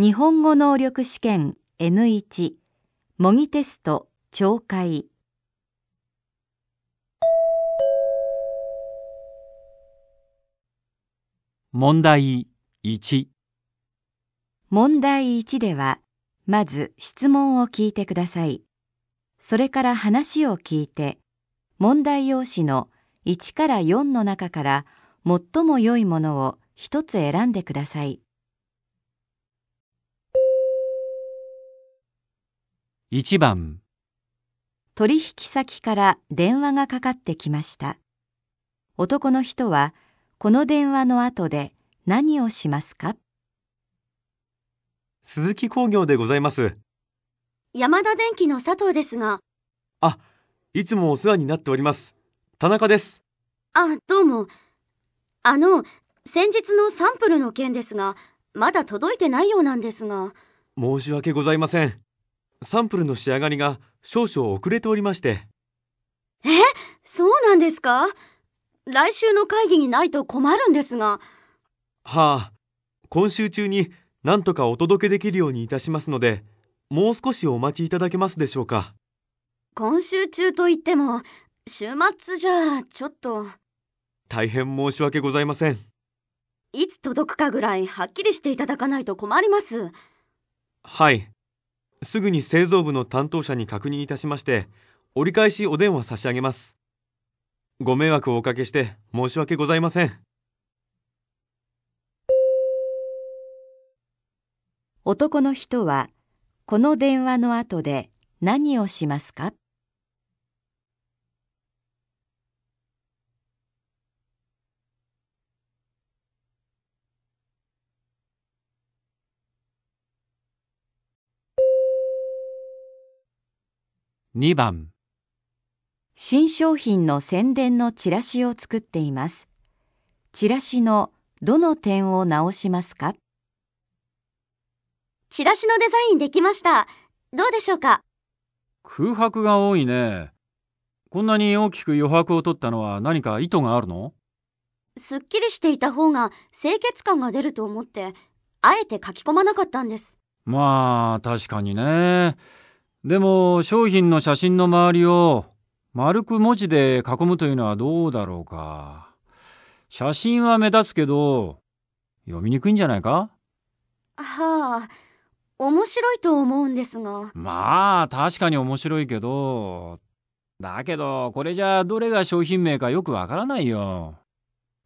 日本語能力試験 N1 模擬テスト懲戒問題1問題1ではまず質問を聞いてくださいそれから話を聞いて問題用紙の1から4の中から最も良いものを1つ選んでください。1番取引先から電話がかかってきました男の人はこの電話の後で何をしますか鈴木工業でございます山田電機の佐藤ですがあ、いつもお世話になっております田中ですあ、どうもあの、先日のサンプルの件ですがまだ届いてないようなんですが申し訳ございませんサンプルの仕上がりが少々遅れておりましてえそうなんですか来週の会議にないと困るんですがはあ今週中になんとかお届けできるようにいたしますのでもう少しお待ちいただけますでしょうか今週中といっても週末じゃちょっと大変申し訳ございませんいつ届くかぐらいはっきりしていただかないと困りますはいすぐに製造部の担当者に確認いたしまして折り返しお電話差し上げますご迷惑をおかけして申し訳ございません男の人はこの電話の後で何をしますか2番新商品の宣伝のチラシを作っています。チラシのどの点を直しますかチラシのデザインできました。どうでしょうか空白が多いね。こんなに大きく余白を取ったのは何か意図があるのすっきりしていた方が清潔感が出ると思って、あえて書き込まなかったんです。まあ、確かにね。でも商品の写真の周りを丸く文字で囲むというのはどうだろうか。写真は目立つけど、読みにくいんじゃないかはあ、面白いと思うんですが。まあ、確かに面白いけど、だけど、これじゃどれが商品名かよくわからないよ。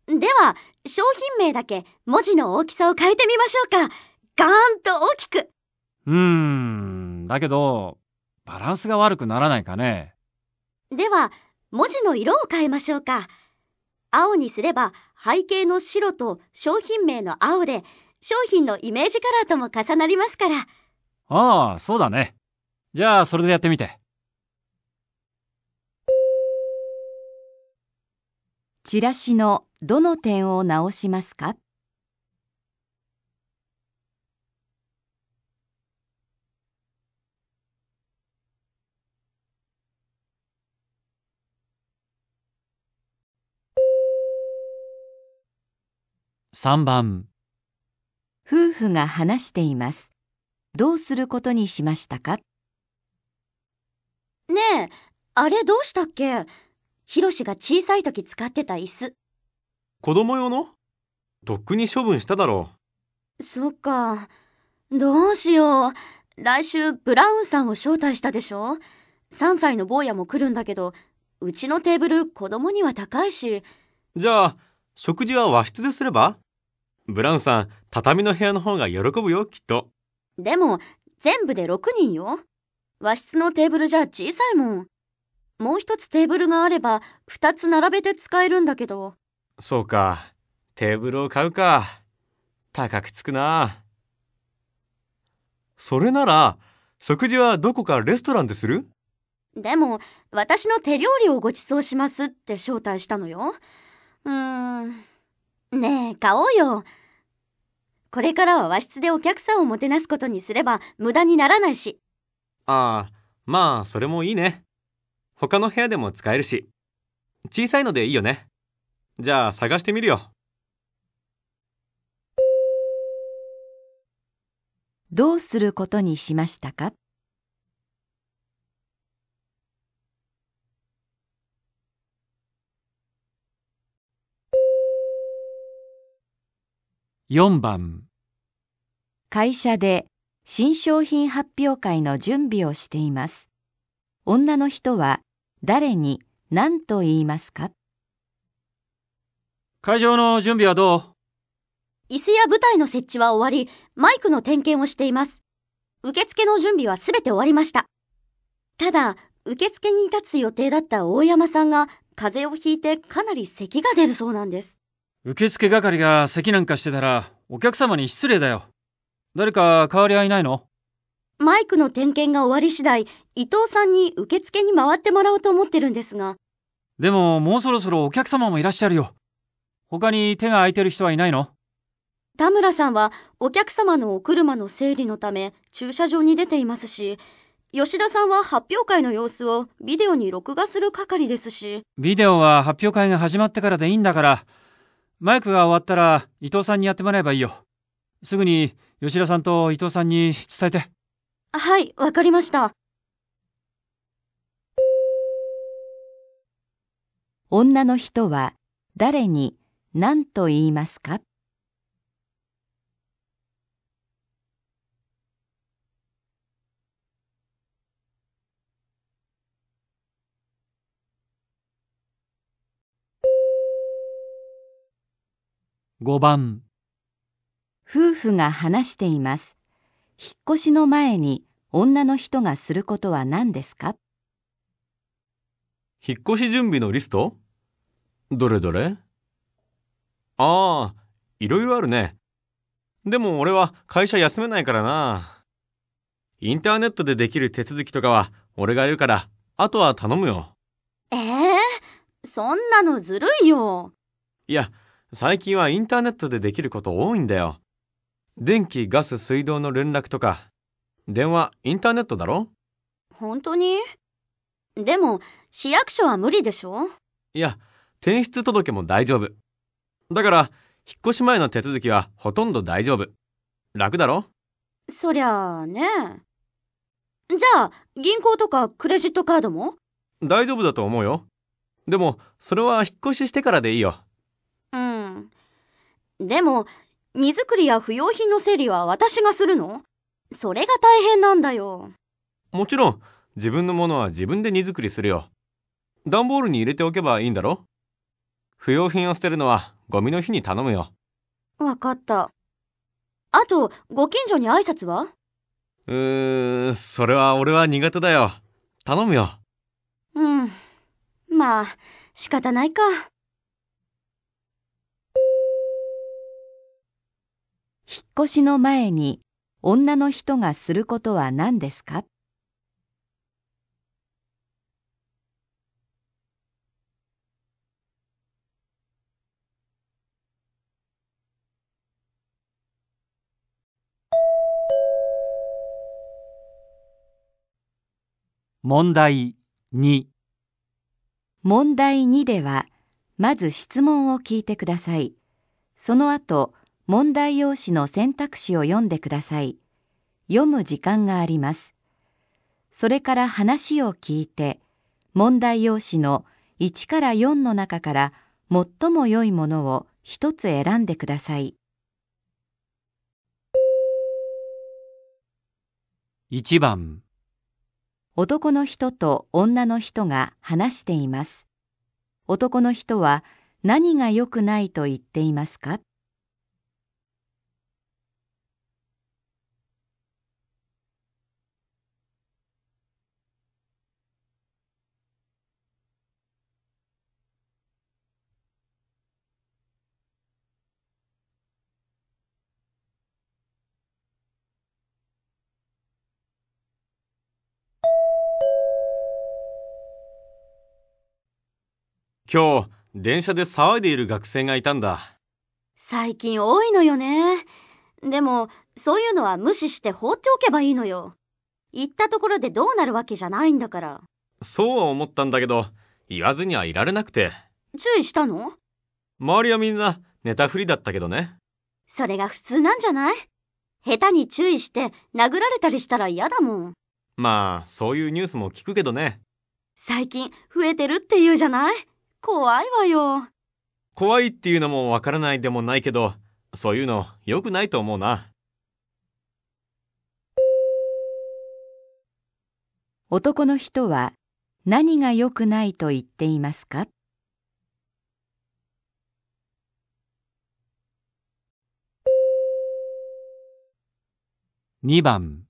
では、商品名だけ文字の大きさを変えてみましょうか。ガーンと大きく。うーん、だけど、バランスが悪くならないかね。では、文字の色を変えましょうか。青にすれば背景の白と商品名の青で、商品のイメージカラーとも重なりますから。ああ、そうだね。じゃあ、それでやってみて。チラシのどの点を直しますか3番夫婦が話しています。どうすることにしましたかねえ、あれどうしたっけヒロシが小さい時使ってた椅子。子供用のとっくに処分しただろう。そっか。どうしよう。来週ブラウンさんを招待したでしょ ?3 歳の坊やも来るんだけど、うちのテーブル子供には高いし。じゃあ、食事は和室ですればブラウンさん、畳の部屋の方が喜ぶよ、きっと。でも、全部で6人よ。和室のテーブルじゃ小さいもん。もう一つテーブルがあれば、2つ並べて使えるんだけど。そうか。テーブルを買うか。高くつくな。それなら、食事はどこかレストランでするでも、私の手料理をご馳走しますって招待したのよ。うーん。ねえ、買おうよ。これからは和室でお客さんをもてなすことにすれば無駄にならないし。ああ、まあ、それもいいね。他の部屋でも使えるし。小さいのでいいよね。じゃあ探してみるよ。どうすることにしましたか4番会社で新商品発表会の準備をしています。女の人は誰に何と言いますか会場の準備はどう椅子や舞台の設置は終わり、マイクの点検をしています。受付の準備はすべて終わりました。ただ、受付に立つ予定だった大山さんが風邪をひいてかなり咳が出るそうなんです。受付係が席なんかしてたら、お客様に失礼だよ。誰か代わりはいないのマイクの点検が終わり次第、伊藤さんに受付に回ってもらおうと思ってるんですが。でも、もうそろそろお客様もいらっしゃるよ。他に手が空いてる人はいないの田村さんはお客様のお車の整理のため駐車場に出ていますし、吉田さんは発表会の様子をビデオに録画する係ですし。ビデオは発表会が始まってからでいいんだから、マイクが終わったら伊藤さんにやってもらえばいいよ。すぐに吉田さんと伊藤さんに伝えて。はい、わかりました。女の人は誰に何と言いますか5番夫婦が話しています。引っ越しの前に女の人がすることは何ですか引っ越し準備のリストどれどれああ、いろいろあるね。でも俺は会社休めないからな。インターネットでできる手続きとかは俺がいるから、あとは頼むよ。ええー、そんなのずるいよ。いや、最近はインターネットでできること多いんだよ。電気、ガス、水道の連絡とか、電話、インターネットだろ本当にでも、市役所は無理でしょいや、転出届も大丈夫。だから、引っ越し前の手続きはほとんど大丈夫。楽だろそりゃあね。じゃあ、銀行とかクレジットカードも大丈夫だと思うよ。でも、それは引っ越ししてからでいいよ。でも、荷造りや不要品の整理は私がするのそれが大変なんだよ。もちろん、自分のものは自分で荷造りするよ。段ボールに入れておけばいいんだろ不要品を捨てるのはゴミの日に頼むよ。わかった。あと、ご近所に挨拶はうーん、それは俺は苦手だよ。頼むよ。うん。まあ、仕方ないか。引っ越しの前に女の人がすることは何ですか問題2問題2ではまず質問を聞いてくださいその後問題用紙の選択肢を読んでください。読む時間があります。それから話を聞いて、問題用紙の1から4の中から最も良いものを一つ選んでください。1番男の人と女の人が話しています。男の人は何が良くないと言っていますか今日、電車で騒いでいる学生がいたんだ。最近多いのよね。でも、そういうのは無視して放っておけばいいのよ。行ったところでどうなるわけじゃないんだから。そうは思ったんだけど、言わずにはいられなくて。注意したの周りはみんな、寝たふりだったけどね。それが普通なんじゃない下手に注意して殴られたりしたら嫌だもん。まあ、そういうニュースも聞くけどね。最近増えてるって言うじゃない怖いわよ。怖いっていうのもわからないでもないけど、そういうの良くないと思うな。男の人は何が良くないと言っていますか2番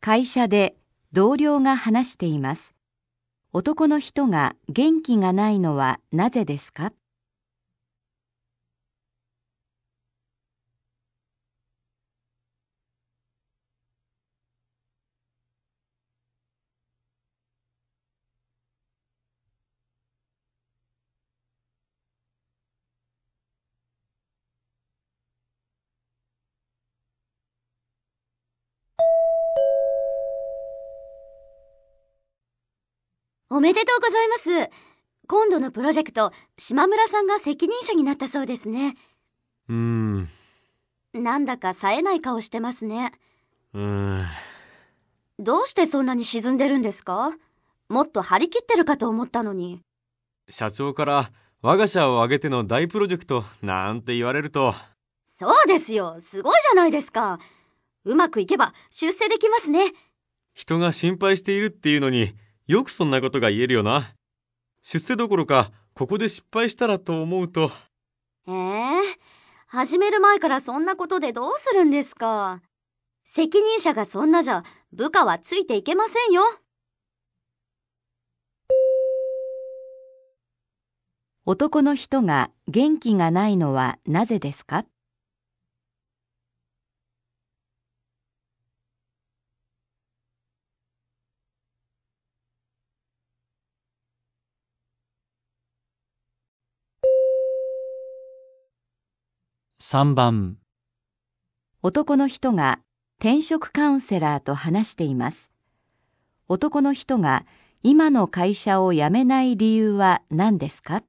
会社で同僚が話しています。男の人が元気がないのはなぜですかおめでとうございます。今度のプロジェクト、島村さんが責任者になったそうですね。うん。なんだか冴えない顔してますね。うん。どうしてそんなに沈んでるんですかもっと張り切ってるかと思ったのに。社長から我が社を挙げての大プロジェクトなんて言われると。そうですよ。すごいじゃないですか。うまくいけば出世できますね。人が心配しているっていうのに、よくそんなことが言えるよな。出世どころか、ここで失敗したらと思うと。ええー、始める前からそんなことでどうするんですか。責任者がそんなじゃ、部下はついていけませんよ。男の人が元気がないのはなぜですか3番男の人が転職カウンセラーと話しています男の人が今の会社を辞めない理由は何ですか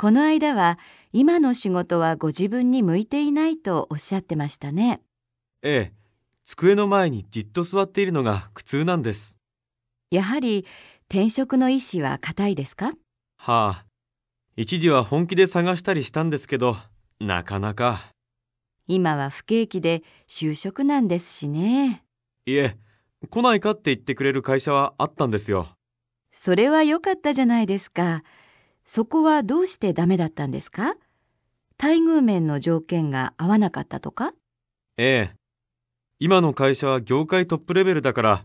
この間は今の仕事はご自分に向いていないとおっしゃってましたね。ええ、机の前にじっと座っているのが苦痛なんです。やはり転職の意思は固いですかはあ、一時は本気で探したりしたんですけど、なかなか。今は不景気で就職なんですしね。いえ、来ないかって言ってくれる会社はあったんですよ。それは良かったじゃないですか。そこはどうしてダメだったんですか待遇面の条件が合わなかったとかええ。今の会社は業界トップレベルだから、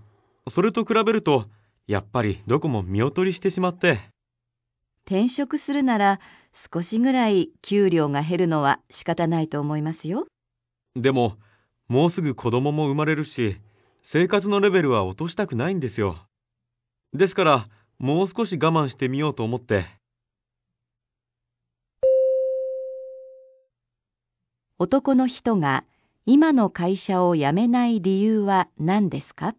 それと比べると、やっぱりどこも見劣りしてしまって。転職するなら少しぐらい給料が減るのは仕方ないと思いますよ。でも、もうすぐ子供も生まれるし、生活のレベルは落としたくないんですよ。ですから、もう少し我慢してみようと思って。男の人が今の会社を辞めない理由は何ですか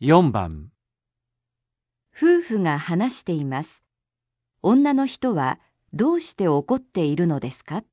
4番夫婦が話しています。女の人はどうして怒っているのですか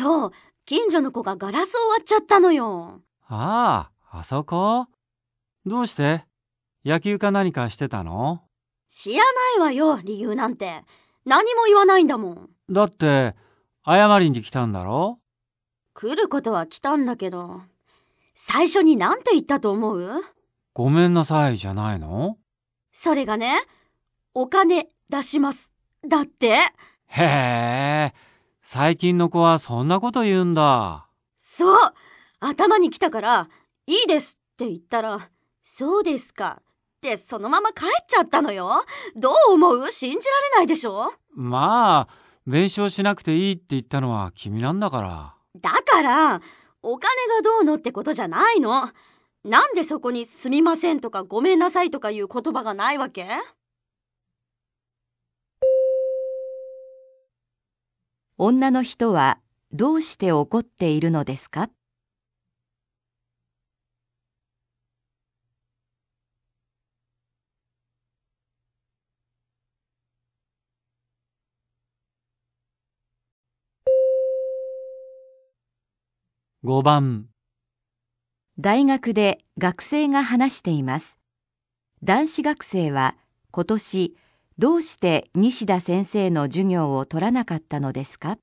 今日、近所の子がガラスを割っちゃったのよ。ああ、あそこどうして野球か何かしてたの知らないわよ、理由なんて。何も言わないんだもん。だって、謝りに来たんだろ来ることは来たんだけど、最初に何て言ったと思うごめんなさいじゃないのそれがね、お金出します。だって。へえ。最近の子はそんなこと言うんだ。そう頭に来たから、いいですって言ったら、そうですかってそのまま帰っちゃったのよ。どう思う信じられないでしょまあ、弁償しなくていいって言ったのは君なんだから。だから、お金がどうのってことじゃないの。なんでそこにすみませんとかごめんなさいとかいう言葉がないわけ女の人はどうして怒っているのですか5番大学で学生が話しています。男子学生は今年どうして西田先生の授業を取らなかったのですか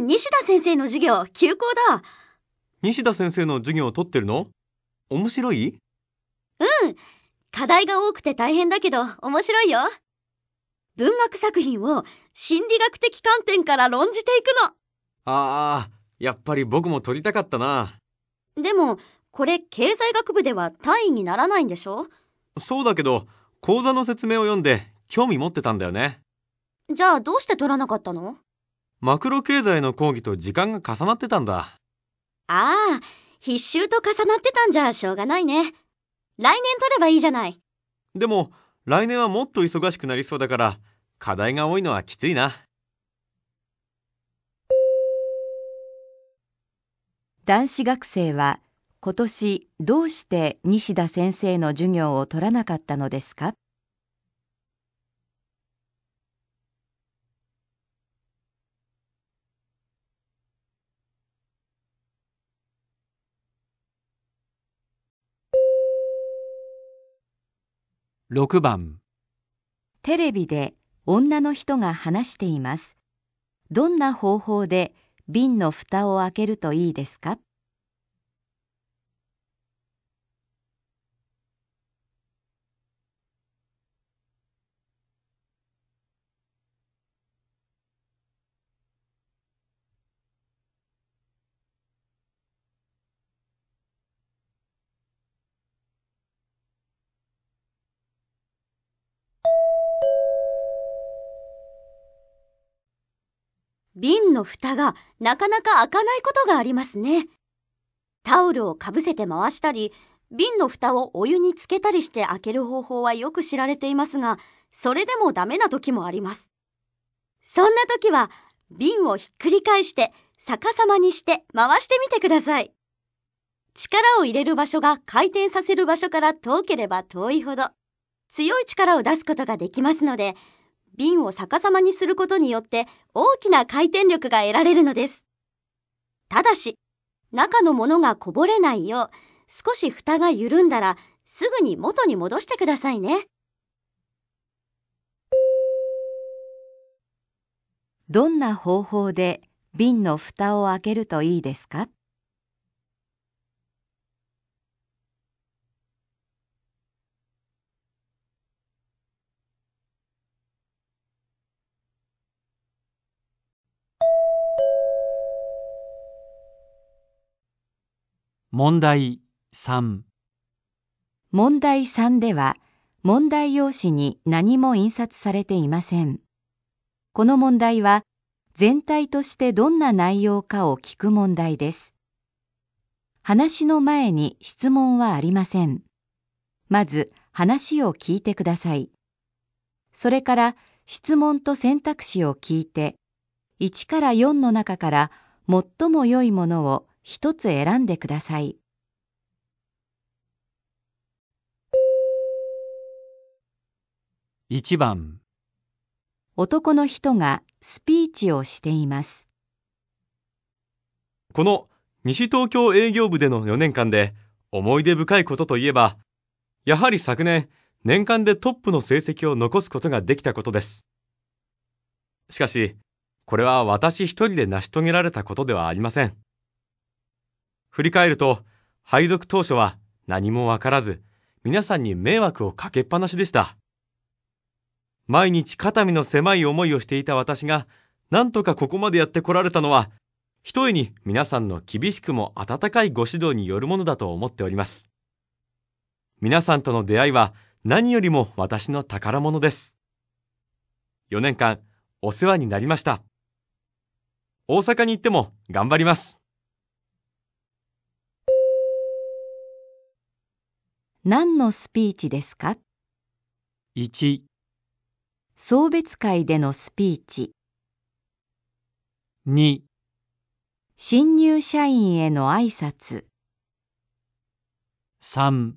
西田先生の授業休校だ西田先生の授業を取ってるの面白いうん課題が多くて大変だけど面白いよ文学作品を心理学的観点から論じていくのああやっぱり僕も取りたかったなでもこれ経済学部では単位にならないんでしょそうだけど講座の説明を読んで興味持ってたんだよねじゃあどうして取らなかったのマクロ経済の講義と時間が重なってたんだ。ああ、必修と重なってたんじゃしょうがないね。来年取ればいいじゃない。でも、来年はもっと忙しくなりそうだから、課題が多いのはきついな。男子学生は今年どうして西田先生の授業を取らなかったのですか6番テレビで女の人が話しています。どんな方法で瓶の蓋を開けるといいですか瓶の蓋がなかなか開かないことがありますね。タオルをかぶせて回したり、瓶の蓋をお湯につけたりして開ける方法はよく知られていますが、それでもダメな時もあります。そんな時は、瓶をひっくり返して逆さまにして回してみてください。力を入れる場所が回転させる場所から遠ければ遠いほど、強い力を出すことができますので、瓶を逆さまにすることによって大きな回転力が得られるのです。ただし、中のものがこぼれないよう、少し蓋が緩んだらすぐに元に戻してくださいね。どんな方法で瓶の蓋を開けるといいですか問題3問題3では問題用紙に何も印刷されていませんこの問題は全体としてどんな内容かを聞く問題です話の前に質問はありませんまず話を聞いてくださいそれから質問と選択肢を聞いて1から4の中から最も良いものを一つ選んでください。一番男の人がスピーチをしています。この西東京営業部での4年間で思い出深いことといえば、やはり昨年、年間でトップの成績を残すことができたことです。しかし、これは私一人で成し遂げられたことではありません。振り返ると、配属当初は何もわからず、皆さんに迷惑をかけっぱなしでした。毎日肩身の狭い思いをしていた私が、なんとかここまでやってこられたのは、ひとえに皆さんの厳しくも温かいご指導によるものだと思っております。皆さんとの出会いは何よりも私の宝物です。4年間お世話になりました。大阪に行っても頑張ります。何のスピーチですか ?1 送別会でのスピーチ2新入社員への挨拶3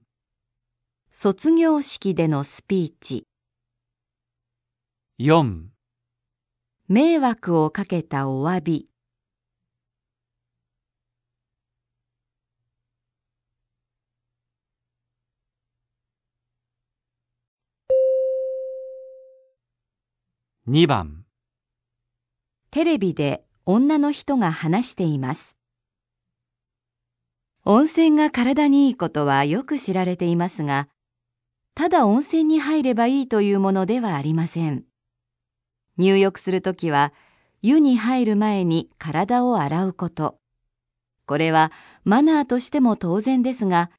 卒業式でのスピーチ4迷惑をかけたお詫び2番テレビで女の人が話しています温泉が体にいいことはよく知られていますがただ温泉に入ればいいというものではありません入浴するときは湯に入る前に体を洗うことこれはマナーとしても当然ですが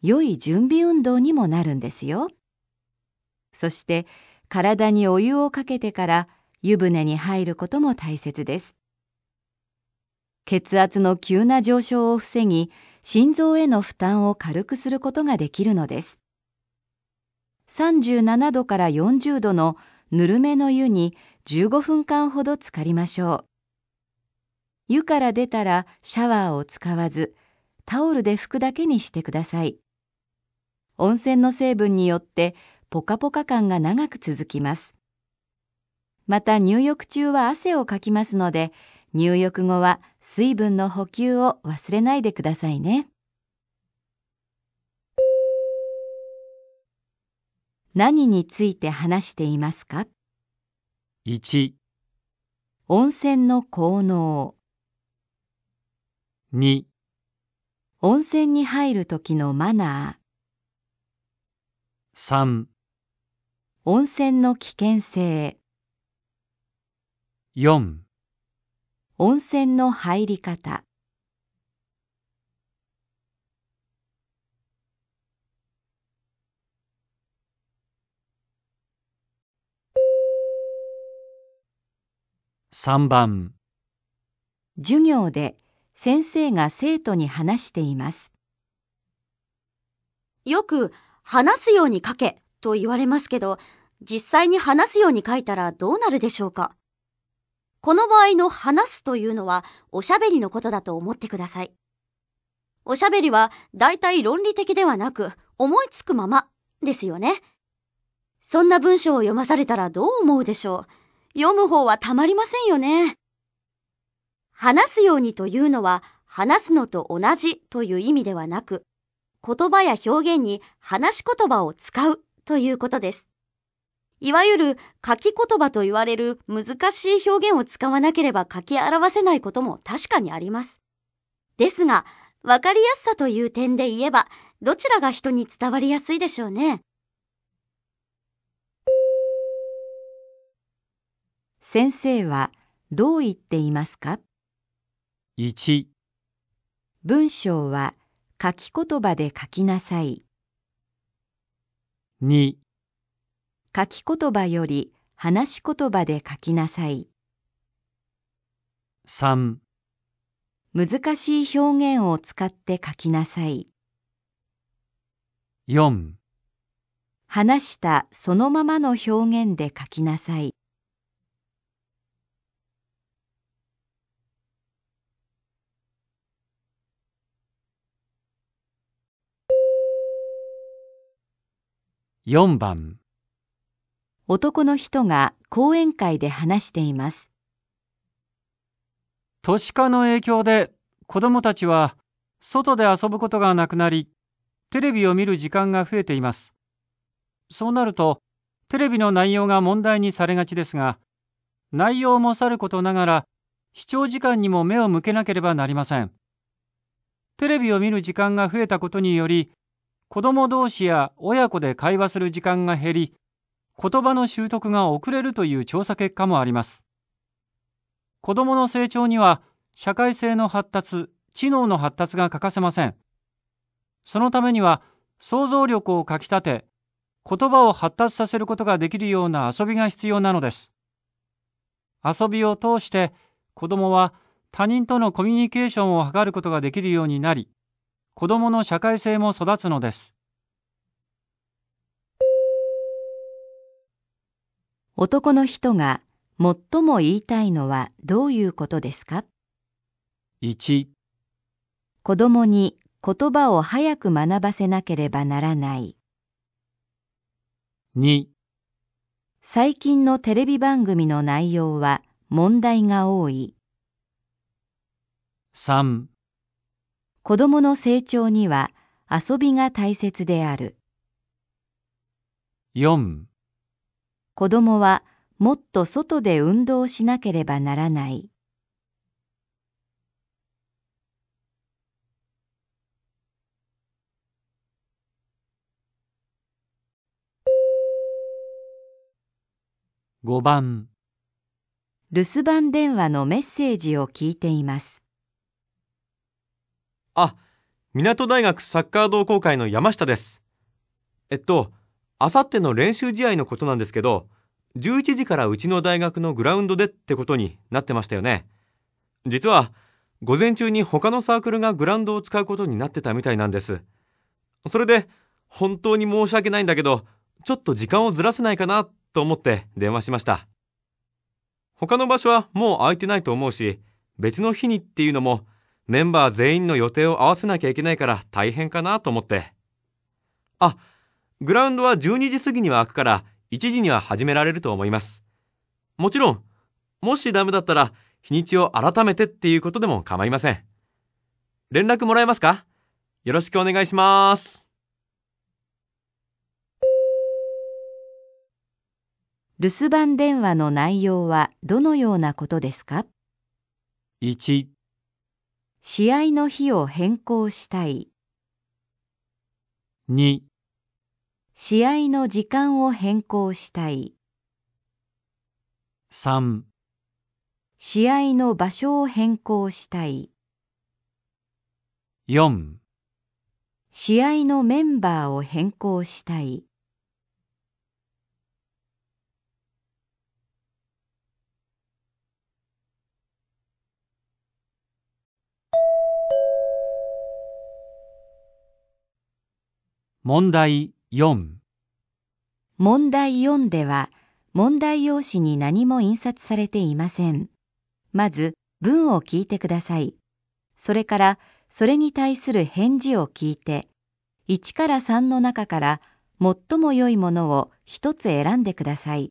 良い準備運動にもなるんですよそして体にお湯をかけてから湯船に入ることも大切です。血圧の急な上昇を防ぎ、心臓への負担を軽くすることができるのです。37度から40度のぬるめの湯に15分間ほど浸かりましょう。湯から出たらシャワーを使わず、タオルで拭くだけにしてください。温泉の成分によってポカポカ感が長く続きます。また入浴中は汗をかきますので、入浴後は水分の補給を忘れないでくださいね。何について話していますか ?1 温泉の効能2温泉に入る時のマナー3温泉の危険性四、温泉の入り方三番授業で先生が生徒に話していますよく話すように書けと言われますけど、実際に話すように書いたらどうなるでしょうかこの場合の話すというのはおしゃべりのことだと思ってください。おしゃべりは大体論理的ではなく思いつくままですよね。そんな文章を読まされたらどう思うでしょう読む方はたまりませんよね。話すようにというのは話すのと同じという意味ではなく、言葉や表現に話し言葉を使うということです。いわゆる書き言葉と言われる難しい表現を使わなければ書き表せないことも確かにあります。ですが、わかりやすさという点で言えば、どちらが人に伝わりやすいでしょうね。先生はどう言っていますか 1, 1文章は書き言葉で書きなさい。2書き言葉より話し言葉で書きなさい3難しい表現を使って書きなさい4話したそのままの表現で書きなさい4番男の人が講演会で話しています都市化の影響で子どもたちは外で遊ぶことがなくなりテレビを見る時間が増えていますそうなるとテレビの内容が問題にされがちですが内容もさることながら視聴時間にも目を向けなければなりませんテレビを見る時間が増えたことにより子供同士や親子で会話する時間が減り、言葉の習得が遅れるという調査結果もあります。子供の成長には社会性の発達、知能の発達が欠かせません。そのためには想像力をかきたて、言葉を発達させることができるような遊びが必要なのです。遊びを通して子供は他人とのコミュニケーションを図ることができるようになり、子供の社会性も育つのです。男の人が最も言いたいのはどういうことですか ?1 子供に言葉を早く学ばせなければならない2最近のテレビ番組の内容は問題が多い3子供の成長には遊びが大切である。4子供はもっと外で運動しなければならない。5番留守番電話のメッセージを聞いています。あ、港大学サッカー同好会の山下です。えっと、あさっての練習試合のことなんですけど、11時からうちの大学のグラウンドでってことになってましたよね。実は、午前中に他のサークルがグラウンドを使うことになってたみたいなんです。それで、本当に申し訳ないんだけど、ちょっと時間をずらせないかなと思って電話しました。他の場所はもう空いてないと思うし、別の日にっていうのも、メンバー全員の予定を合わせなきゃいけないから大変かなと思って。あ、グラウンドは12時過ぎには開くから、1時には始められると思います。もちろん、もしダメだったら、日にちを改めてっていうことでも構いません。連絡もらえますかよろしくお願いします。留守番電話の内容はどのようなことですか 1, 試合の日を変更したい。2試合の時間を変更したい。3試合の場所を変更したい。4試合のメンバーを変更したい。問題4問題4では問題用紙に何も印刷されていません。まず文を聞いてください。それからそれに対する返事を聞いて1から3の中から最も良いものを一つ選んでください。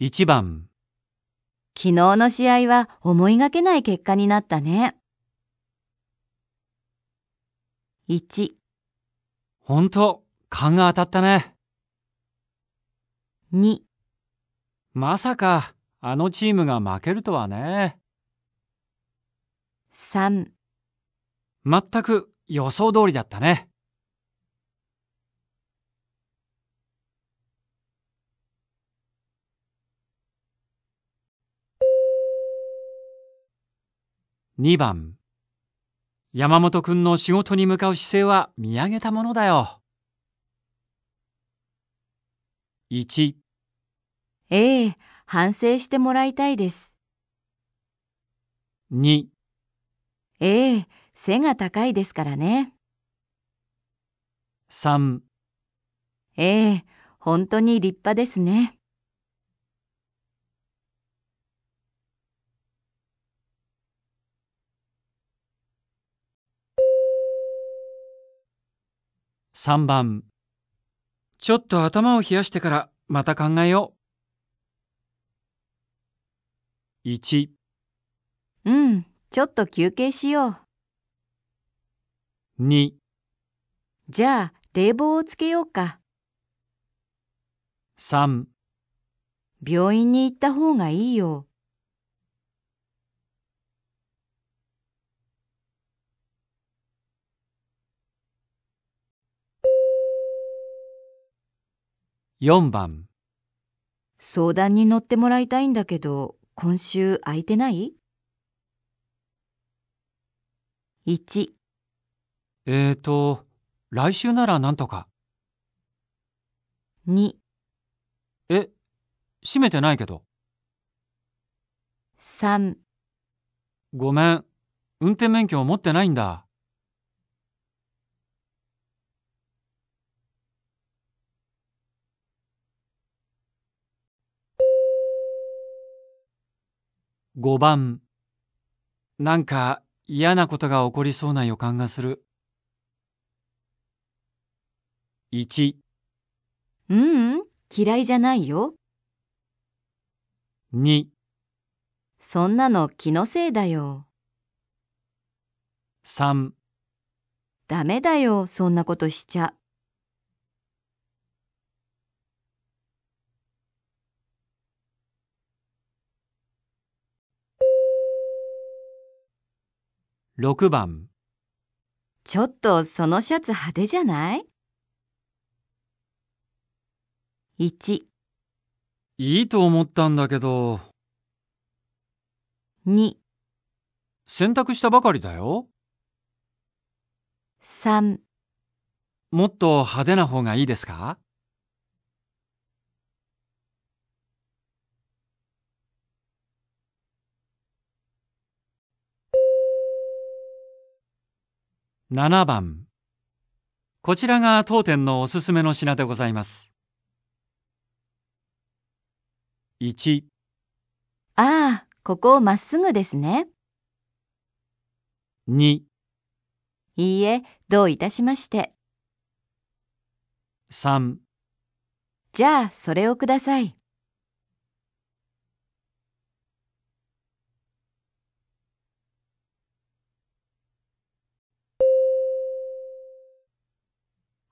1番昨日の試合は思いがけない結果になったね。1本当勘が当たったね。2まさかあのチームが負けるとはね。3全く予想通りだったね。2番山本君の仕事に向かう姿勢は見上げたものだよ。1ええ、反省してもらいたいです。2ええ、背が高いですからね。3ええ、本当に立派ですね。3番ちょっと頭を冷やしてからまた考えよう。1うん、ちょっと休憩しよう。2じゃあ冷房をつけようか。3病院に行った方がいいよ。4番相談に乗ってもらいたいんだけど今週空いてない1えーと来週ならなんとか2え閉めてないけど3ごめん運転免許を持ってないんだ。5番なんか嫌なことが起こりそうな予感がする。1ううん、嫌いじゃないよ。2そんなの気のせいだよ。3ダメだよ、そんなことしちゃ。6番ちょっとそのシャツ派手じゃない ?1 いいと思ったんだけど2洗濯したばかりだよ3もっと派手な方がいいですか7番こちらが当店のおすすめの品でございます。1ああ、ここまっすぐですね。2いいえ、どういたしまして。3じゃあ、それをください。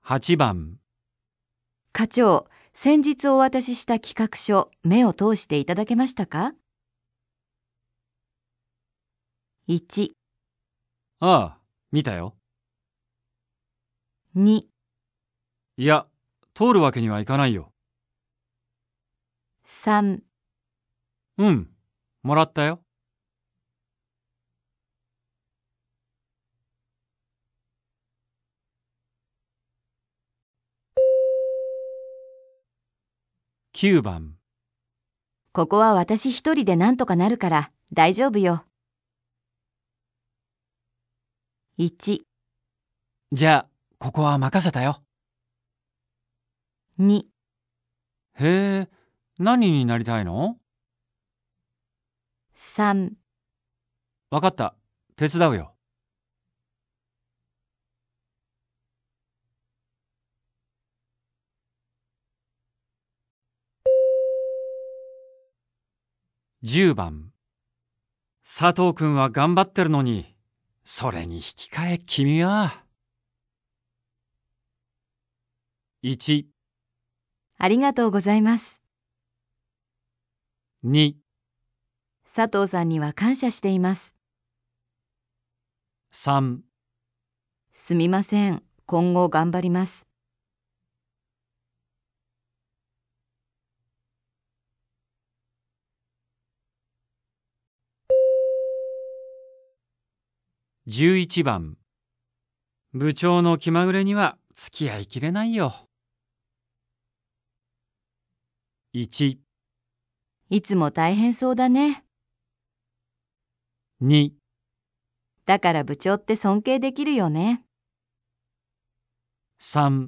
8番課長、先日お渡しした企画書、目を通していただけましたか ?1、ああ、見たよ。2、いや、通るわけにはいかないよ。3、うん、もらったよ。9番ここは私一人で何とかなるから大丈夫よ。1じゃあ、ここは任せたよ。2へえ、何になりたいの ?3 わかった。手伝うよ。10番佐藤君は頑張ってるのにそれに引き換え君は1ありがとうございます2佐藤さんには感謝しています3すみません今後頑張ります11番部長の気まぐれには付き合いきれないよ。1いつも大変そうだね。2だから部長って尊敬できるよね。3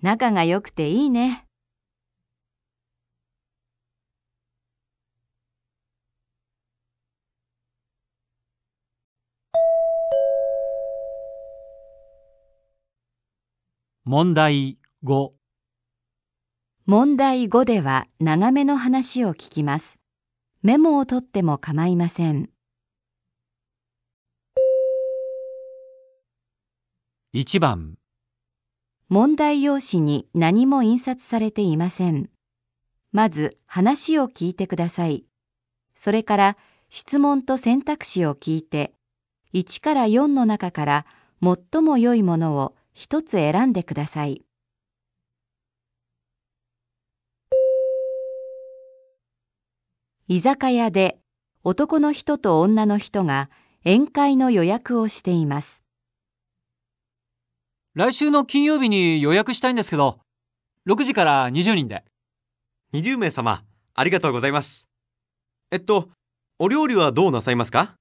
仲が良くていいね。問題5問題5では長めの話を聞きます。メモを取っても構いません。1番問題用紙に何も印刷されていません。まず話を聞いてください。それから質問と選択肢を聞いて、1から4の中から最も良いものを一つ選んでください。居酒屋で男の人と女の人が宴会の予約をしています。来週の金曜日に予約したいんですけど、6時から20人で。20名様、ありがとうございます。えっと、お料理はどうなさいますか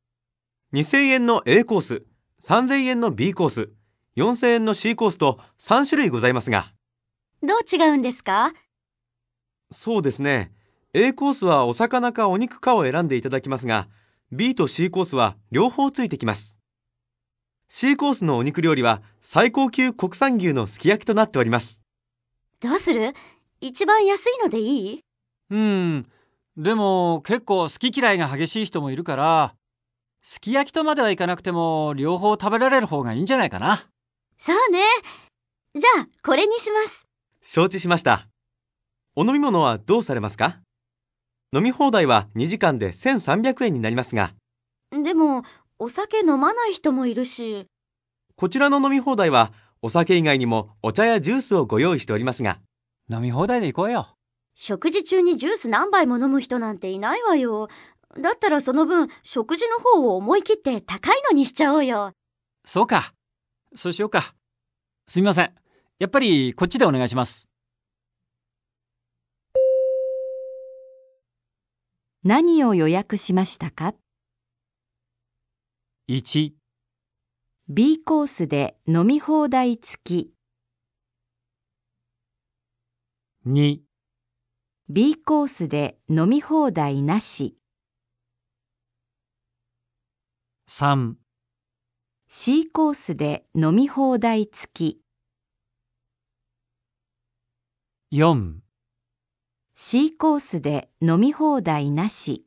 ?2000 円の A コース、3000円の B コース、4000円の C コースと3種類ございますが。どう違うんですかそうですね。A コースはお魚かお肉かを選んでいただきますが、B と C コースは両方ついてきます。C コースのお肉料理は最高級国産牛のすき焼きとなっております。どうする一番安いのでいいうん。でも結構好き嫌いが激しい人もいるから、すき焼きとまではいかなくても両方食べられる方がいいんじゃないかな。そうね。じゃあ、これにします。承知しました。お飲み物はどうされますか飲み放題は2時間で1300円になりますが。でも、お酒飲まない人もいるし。こちらの飲み放題は、お酒以外にもお茶やジュースをご用意しておりますが。飲み放題で行こうよ。食事中にジュース何杯も飲む人なんていないわよ。だったらその分、食事の方を思い切って高いのにしちゃおうよ。そうか。そうしようか。すみません。やっぱりこっちでお願いします。何を予約しましたか ?1 B コースで飲み放題付き 2B コースで飲み放題なし3 C コースで飲み放題付き 4, C コースで飲み放題なし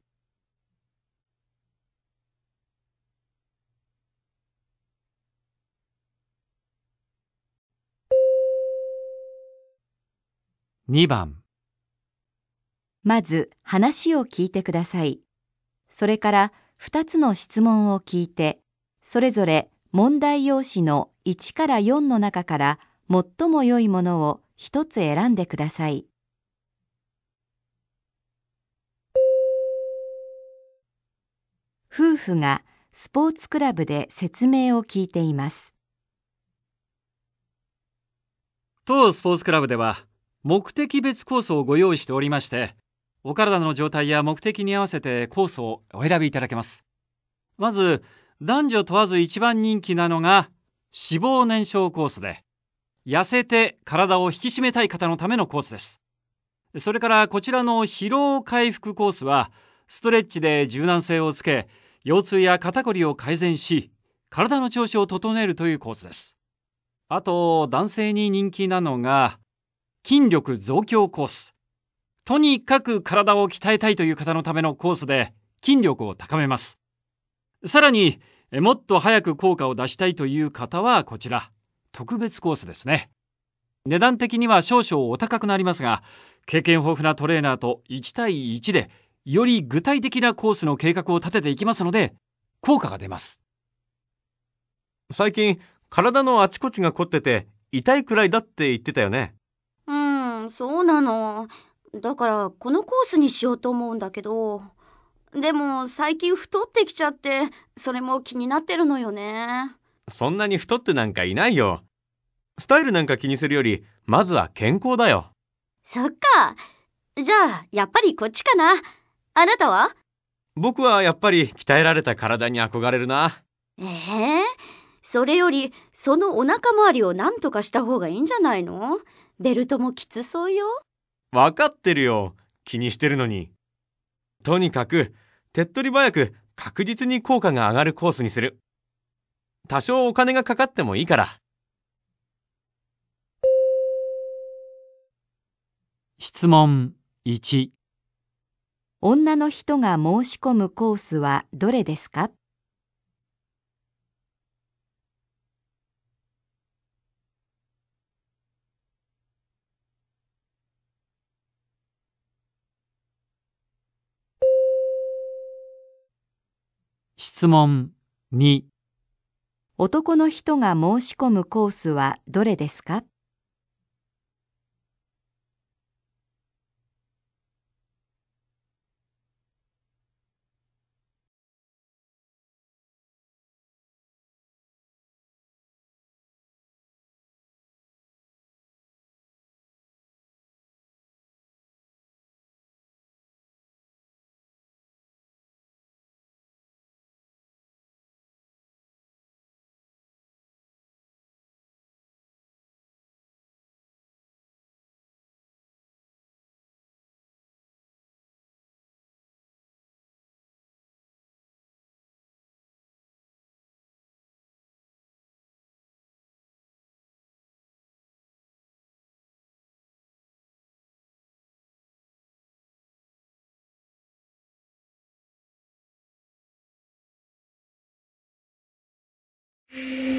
2番まず話を聞いてくださいそれから2つの質問を聞いてそれぞれ問題用紙の1から4の中から最も良いものを1つ選んでください。夫婦がスポーツクラブで説明を聞いています。当スポーツクラブでは目的別コースをご用意しておりまして、お体の状態や目的に合わせてコースをお選びいただけます。まず、男女問わず一番人気なのが脂肪燃焼コースで、痩せて体を引き締めたい方のためのコースです。それからこちらの疲労回復コースは、ストレッチで柔軟性をつけ、腰痛や肩こりを改善し、体の調子を整えるというコースです。あと、男性に人気なのが、筋力増強コース。とにかく体を鍛えたいという方のためのコースで、筋力を高めます。さらに、もっと早く効果を出したいという方はこちら、特別コースですね。値段的には少々お高くなりますが、経験豊富なトレーナーと1対1で、より具体的なコースの計画を立てていきますので、効果が出ます。最近、体のあちこちが凝ってて、痛いくらいだって言ってたよね。うん、そうなの。だから、このコースにしようと思うんだけど。でも最近太ってきちゃってそれも気になってるのよねそんなに太ってなんかいないよスタイルなんか気にするよりまずは健康だよそっかじゃあやっぱりこっちかなあなたは僕はやっぱり鍛えられた体に憧れるなええー、それよりそのお腹周りを何とかした方がいいんじゃないのベルトもきつそうよ分かってるよ気にしてるのにとにかく手っ取り早く確実に効果が上がるコースにする。多少お金がかかってもいいから。質問1女の人が申し込むコースはどれですか質問2男の人が申し込むコースはどれですか Yeah.